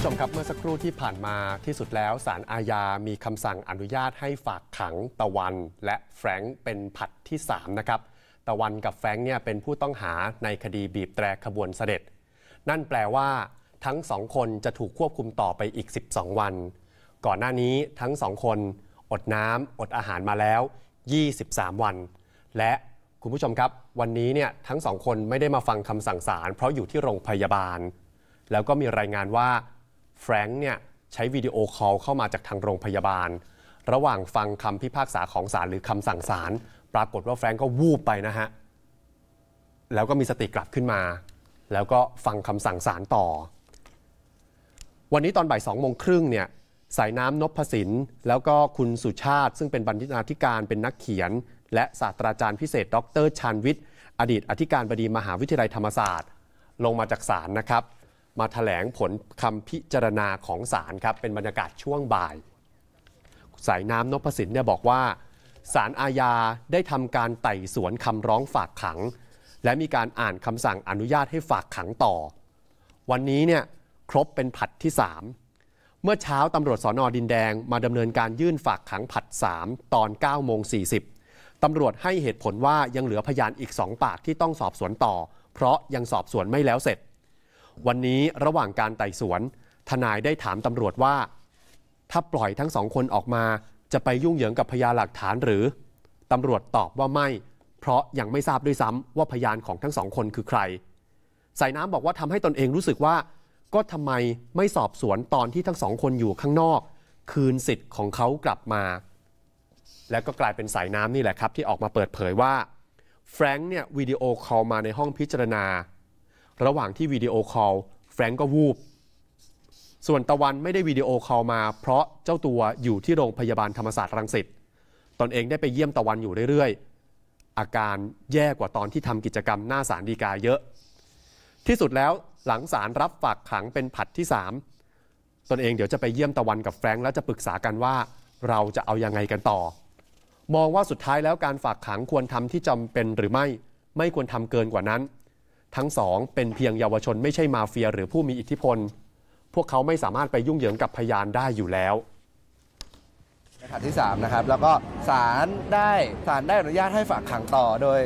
ผู้ชม ครับ เมื่อสักครู่ที่ผ่านมาที่สุดแล้วสารอาญามีคำสั่งอนุญาตให้ฝากขัง ตะวัน และแฟรงค์เป็นผัดที่ 3 นะครับตะวันกับแฟรงค์เนี่ยเป็นผู้ต้องหาในคดีบีบแตรขบวนเสด็จ นั่นแปลว่าทั้งสองคนจะถูกควบคุมต่อไปอีก 12 วัน ก่อนหน้านี้ทั้งสองคน อดน้ำอดอาหารมาแล้ว 23 วัน และคุณผู้ชมครับวันนี้เนี่ยทั้งสองคนไม่ได้มาฟังคำสั่งศาลเพราะอยู่ที่โรงพยาบาล แล้วก็มีรายงานว่าแฟรงค์เนี่ยใช้วิดีโอคอลเข้ามาจากทางโรงพยาบาล ระหว่างฟังคำพิพากษาของศาลหรือคำสั่งศาลปรากฏว่าแฟรงค์ก็วูบไปนะฮะ แล้วก็มีสติกลับขึ้นมา แล้วก็ฟังคำสั่งศาลต่อ วันนี้ตอนบ่ายสองโมงครึ่งเนี่ยสายน้ำนพสินแล้วก็คุณสุชาติซึ่งเป็นบรรณาธิการเป็นนักเขียน และศาสตราจารย์พิเศษ ดร ชานวิทย์อดีตอธิการบดีมหาวิทยาลัยธรรมศาสตร์ ลงมาจากศาลนะครับมาถแถลงผลคำพิจารณาของศาลครับเป็นบรรยากาศช่วงบ่ายสายน้ำนพสินเนี่ยบอกว่า ศาลอาญาได้ทำการไต่สวนคำร้องฝากขัง และมีการอ่านคำสั่งอนุญาตให้ฝากขังต่อ วันนี้เนี่ยครบเป็นผัดที่ 3 เมื่อเช้าตำรวจสอนอดินแดง มาดำเนินการยื่นฝากขังผัด 3 ตอน9โมง40ตำรวจให้เหตุผลว่ายังเหลือพยานอีก2ปากที่ต้องสอบสวนต่อ เพราะยังสอบสวนไม่แล้วเสร็จวันนี้ระหว่างการไต่สวน ทนายได้ถามตำรวจว่า ถ้าปล่อยทั้งสองคนออกมา จะไปยุ่งเหยิงกับพยานหลักฐานหรือตำรวจตอบว่าไม่ เพราะยังไม่ทราบด้วยซ้ำว่าพยานของทั้งสองคนคือใคร สายน้ำบอกว่าทำให้ตนเองรู้สึกว่า ก็ทำไมไม่สอบสวนตอนที่ทั้งสองคนอยู่ข้างนอกคืนสิทธิ์ของเขากลับมา และก็กลายเป็นสายน้ำนี่แหละครับที่ออกมาเปิดเผยว่าแฟรงค์เนี่ยวิดีโอคอลมาในห้องพิจารณาระหว่างที่วิดีโอคอลแฟรงก์ก็วูบส่วนตะวันไม่ได้วิดีโอคอลมา เพราะเจ้าตัวอยู่ที่โรงพยาบาลธรรมศาสตร์รังสิตตนเองได้ไปเยี่ยมตะวันอยู่เรื่อยๆ อาการแย่กว่าตอนที่ทำกิจกรรมหน้าศาลฎีกาเยอะ ที่สุดแล้วหลังศาลรับฝากขังเป็นผัดที่3ตนเองเดี๋ยวจะไปเยี่ยมตะวันกับแฟรงค์ แล้วจะปรึกษากันว่า เราจะเอาอยัางไงกันต่อ มองว่าสุดท้ายแล้วการฝากขังควรทำที่จำเป็นหรือไม่ไม่ควรทำเกินกว่านั้นทั้งสองเป็นเพียงเยาวชนไม่ใช่มาเฟียหรือผู้มีอิทธิพล พวกเขาไม่สามารถไปยุ่งเหยิงกับพยานได้อยู่แล้วขั้นที่3นะครับแล้วก็ศาลได้ศาลได้อนุญาตให้ฝากขังต่อโดย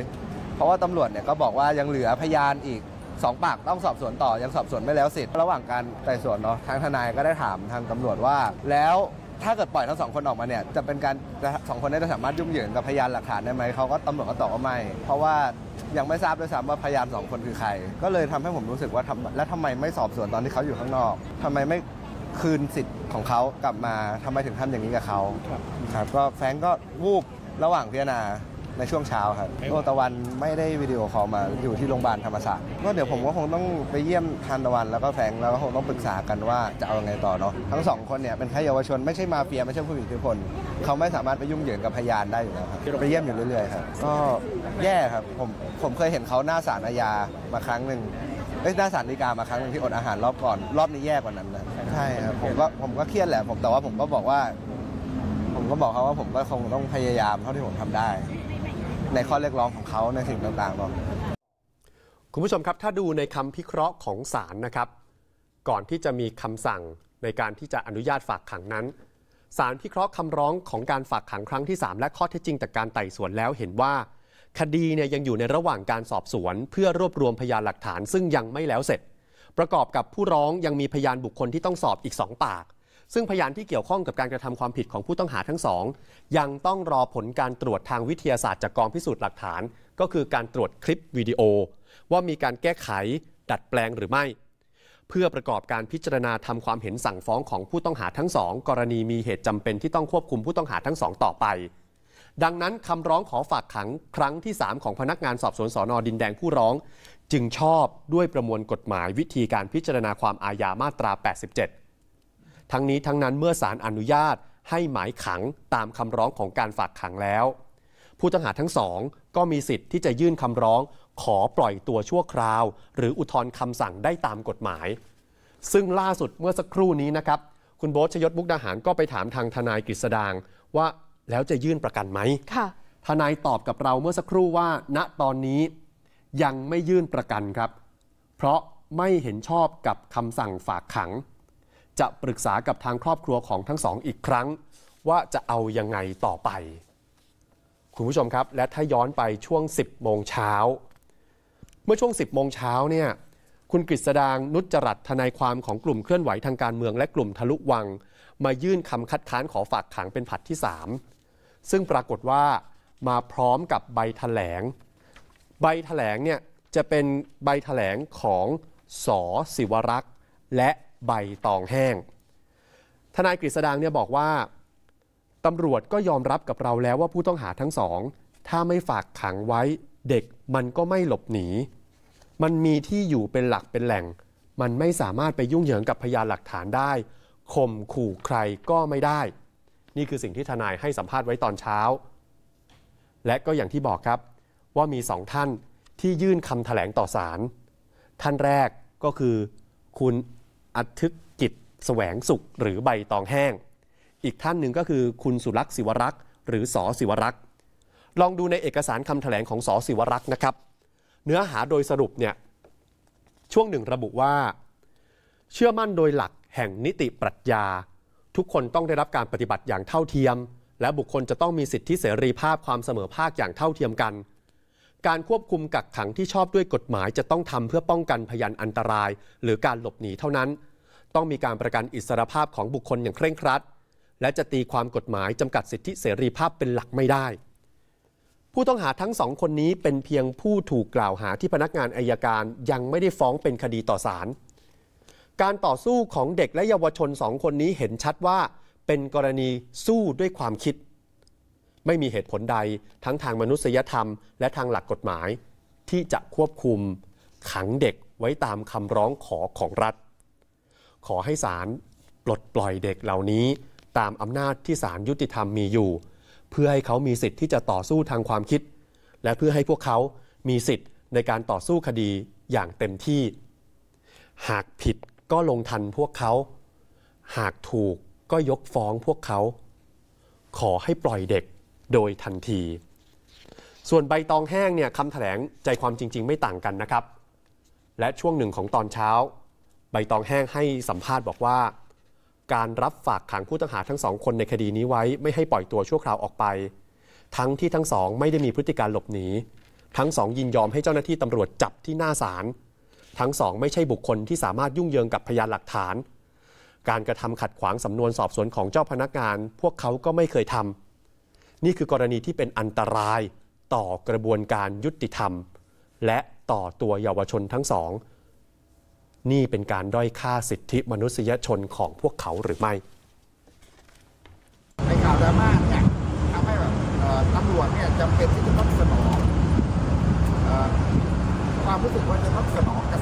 เพราะว่าตำรวจเนี่ยก็บอกว่ายังเหลือพยานอีกสองปากต้องสอบสวนต่อ ยังสอบสวนไม่แล้วเสร็จระหว่างการไต่สวนเนาะทางทนายก็ได้ถามทางตำรวจว่าแล้วถ้าเกิดปล่อยทั้งสองคนออกมาเนี่ย จะเป็นการสองคนนี้จะสามารถยุ่งเหยิงกับพยานหลักฐานได้ไหม เขาก็ตำรวจก็ตอบว่าไม่ เพราะว่ายังไม่ทราบด้วยซ้ำว่าพยานสองคนคือใคร ก็เลยทำให้ผมรู้สึกว่าทำและทำไมไม่สอบสวนตอนที่เขาอยู่ข้างนอก ทำไมไม่คืนสิทธิ์ของเขากลับมาทำไมถึงทำอย่างนี้กับเขาครับ ก็แฟงก็วูบระหว่างพิจารณาในช่วงเช้าครับโอตะวันไม่ได้วิดีโอคอลมาอยู่ที่โรงพยาบาลธรรมศาสตร์ ก็เดี๋ยวผมก็คงต้องไปเยี่ยมทานตะวันแล้วก็แฟงแล้วก็คงต้องปรึกษากันว่าจะเอายังไงต่อเนาะ ทั้งสองคนเนี่ยเป็นแค่เยาวชน ไม่ใช่มาเฟีย ไม่ใช่ผู้มีอิทธิพลเขาไม่สามารถไปยุ่งเหยิงกับพยานได้อยู่แล้วครับไปเยี่ยมอยู่เรื่อย ๆ ครับ ก็แย่ครับผมผมเคยเห็นเขาหน้าศาลอาญามาครั้งหนึ่งอ้หน้าสารดีกามาครั้งนึงที่อดอาหารรอบก่อนรอบนี้แย่กว่านั้นนะ ใช่ครับผมก็ผมก็เครียดแหละผมแต่ว่าผมก็บอกว่า ผมก็บอกเขาว่าผมก็คงต้องพยายามเท่าที่ผมทำได้ในข้อเรียกร้องของเขาในสิ่งต่างๆหรอกคุณผู้ชมครับถ้าดูในคำพิเคราะห์ของศาลนะครับ ก่อนที่จะมีคำสั่งในการที่จะอนุญาตฝากขังนั้นศาลพิเคราะห์คำร้องของการฝากขังครั้งที่ 3 และข้อเท็จจริงจากการไต่สวนแล้วเห็นว่า คดีเนี่ยยังอยู่ในระหว่างการสอบสวน เพื่อรวบรวมพยานหลักฐานซึ่งยังไม่แล้วเสร็จ ประกอบกับผู้ร้องยังมีพยานบุคคลที่ต้องสอบอีก2ปากซึ่งพยานที่เกี่ยวข้องกับการกระทำความผิดของผู้ต้องหาทั้งสองยังต้องรอผลการตรวจทางวิทยาศาสตร์จากกองพิสูจน์หลักฐาน ก็คือการตรวจคลิปวิดีโอ ว่ามีการแก้ไข ดัดแปลงหรือไม่ เพื่อประกอบการพิจารณาทำความเห็นสั่งฟ้องของผู้ต้องหาทั้งสองกรณีมีเหตุจำเป็นที่ต้องควบคุมผู้ต้องหาทั้งสองต่อไป ดังนั้นคำร้องขอฝากขังครั้งที่ 3 ของพนักงานสอบสวนสอนอดินแดงผู้ร้อง จึงชอบด้วยประมวลกฎหมายวิธีการพิจารณาความอาญามาตรา 87ทั้งนี้ ทั้งนั้นเมื่อศาลอนุญาตให้หมายขังตามคำร้องของการฝากขังแล้ว ผู้ต้องหาทั้งสอง ก็มีสิทธิ์ที่จะยื่นคำร้องขอปล่อยตัวชั่วคราว หรืออุทธรณ์คำสั่งได้ตามกฎหมาย ซึ่งล่าสุดเมื่อสักครู่นี้นะครับ คุณโบ๊ทชยศมุกดาหารก็ไปถามทางทนายกฤษดางว่าแล้วจะยื่นประกันไหมทนายตอบกับเราเมื่อสักครู่ว่าณตอนนี้ยังไม่ยื่นประกันครับ เพราะไม่เห็นชอบกับคำสั่งฝากขังจะปรึกษากับทางครอบครัวของทั้งสองอีกครั้งว่าจะเอายังไงต่อไปคุณผู้ชมครับและถ้าย้อนไปช่วง 10โมงเช้า เมื่อช่วง 10โมงเช้าเนี่ยคุณกฤษดางนุจจรัตทนายความของกลุ่มเคลื่อนไหวทางการเมืองและกลุ่มทะลุวัง มายื่นคำคัดค้านขอฝากขังเป็นผัดที่ 3 ซึ่งปรากฏว่ามาพร้อมกับใบถแถลงใบถแถลงเนี่ยจะเป็นใบถแถลงของสอสิวรักษ์ และใบตองแห้ง ทนายกฤษดางเนี่ยบอกว่า ตำรวจก็ยอมรับกับเราแล้วว่าผู้ต้องหาทั้งสอง ถ้าไม่ฝากขังไว้เด็กมันก็ไม่หลบหนี มันมีที่อยู่เป็นหลักเป็นแหล่ง มันไม่สามารถไปยุ่งเหยิงกับพยานหลักฐานได้ข่มขู่ใครก็ไม่ได้ นี่คือสิ่งที่ทนายให้สัมภาษณ์ไว้ตอนเช้า และก็อย่างที่บอกครับว่ามีสองท่านที่ยื่นคำถแถลงต่อศาลท่านแรกก็คือคุณอัทึกกิจสแสวงสุขหรือใบตองแห้ง อีกท่านหนึ่งก็คือคุณสุรักษ์ศิวรักษ์ หรือสอศิวรักษ์ ลองดูในเอกสารคำแถลงของสอศิวรักษ์นะครับ เนื้อหาโดยสรุปเนี่ยช่วงหนึ่งระบุว่า เชื่อมั่นโดยหลักแห่งนิติปรัชญา ทุกคนต้องได้รับการปฏิบัติอย่างเท่าเทียม และบุคคลจะต้องมีสิทธิเสรีภาพความเสมอภาคอย่างเท่าเทียมกันการควบคุมกักขังที่ชอบด้วยกฎหมายจะต้องทำเพื่อป้องกันพยานอันตราย หรือการหลบหนีเท่านั้น ต้องมีการประกันอิสรภาพของบุคคลอย่างเคร่งครัด และจะตีความกฎหมายจำกัดสิทธิเสรีภาพเป็นหลักไม่ได้ ผู้ต้องหาทั้งสองคนนี้เป็นเพียงผู้ถูกกล่าวหาที่พนักงานอายการยังไม่ได้ฟ้องเป็นคดีต่อศาล การต่อสู้ของเด็กและเยาวชนสองคนนี้เห็นชัดว่า เป็นกรณีสู้ด้วยความคิดไม่มีเหตุผลใดทั้งทางมนุษยธรรมและทางหลักกฎหมาย ที่จะควบคุม ขังเด็กไว้ตามคำร้องขอของรัฐ ขอให้ศาลปลดปล่อยเด็กเหล่านี้ตามอำนาจที่ศาลยุติธรรมมีอยู่ เพื่อให้เขามีสิทธิ์ที่จะต่อสู้ทางความคิด และเพื่อให้พวกเขา มีสิทธิ์ในการต่อสู้คดีอย่างเต็มที่ หากผิดก็ลงทันพวกเขา หากถูกก็ยกฟ้องพวกเขา ขอให้ปล่อยเด็กโดยทันที ส่วนใบตองแห้งเนี่ยคำถแถลงใจความจริงๆไม่ต่างกันนะครับ และช่วงหนึ่งของตอนเช้า ใบตองแห้งให้สัมภาษณ์ บอกว่า การรับฝากขังผู้ต้องหาทั้งสองคนในคดีนี้ไว้ไม่ให้ปล่อยตัวชั่วคราวออกไป ทั้งที่ทั้งสอง ไม่ได้มีพฤติการหลบหนี ทั้งสองยินยอมให้เจ้าหน้าที่ตำรวจจับที่หน้าศาล ทั้งสอง ไม่ใช่บุคคลที่สามารถยุ่งเยิงกับพยานหลักฐาน การกระทำขัดขวางสำนวนสอบสวนของเจ้าพนักงานพวกเขาก็ไม่เคยทำนี่คือกรณีที่เป็นอันตรายต่อกระบวนการยุติธรรม และต่อตัวเยาวชนทั้งสอง นี่เป็นการด้อยค่าสิทธิมนุษยชนของพวกเขาหรือไม่ในข่าวดราม่าเนี่ยทำให้แบบตำรวจเนี่ยจำเป็นที่จะต้องสนองความรู้สึกว่าจะต้องสนอง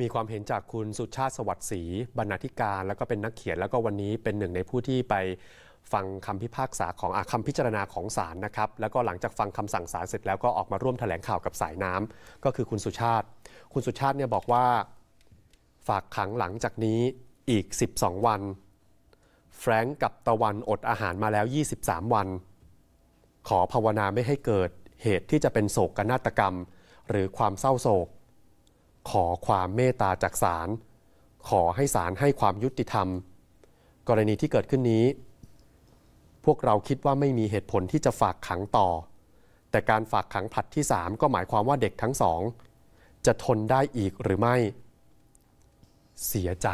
มีความเห็นจากคุณสุชาติสวัสดิ์ศรีบรรณาธิการแล้วก็เป็นนักเขียนแล้วก็วันนี้เป็นหนึ่งในผู้ที่ไปฟังคำพิพากษาของอคำพิจารณาของศาลนะครับ แล้วก็หลังจากฟังคำสั่งศาลเสร็จแล้วก็ออกมาร่วมถแถลงข่าวกับสายน้ำก็คือคุณสุชาติ คุณสุชาติเนี่ยบอกว่าฝากขังหลังจากนี้อีก 12 วันแฟรงก์กับตะวันอดอาหารมาแล้ว 23 วัน ขอภาวนาไม่ให้เกิดเหตุที่จะเป็นโศกนาฏกรรม หรือความเศร้าโศกขอความเมตตาจากศาลขอให้ศาลให้ความยุติธรรม กรณีที่เกิดขึ้นนี้ พวกเราคิดว่าไม่มีเหตุผลที่จะฝากขังต่อ แต่การฝากขังผลัดที่ 3 ก็หมายความว่าเด็กทั้งสอง จะทนได้อีกหรือไม่ เสียใจ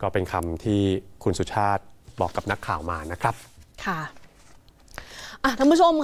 ก็เป็นคำที่คุณสุชาติบอกกับนักข่าวมานะครับค่ะท่านผู้ชมค่ะ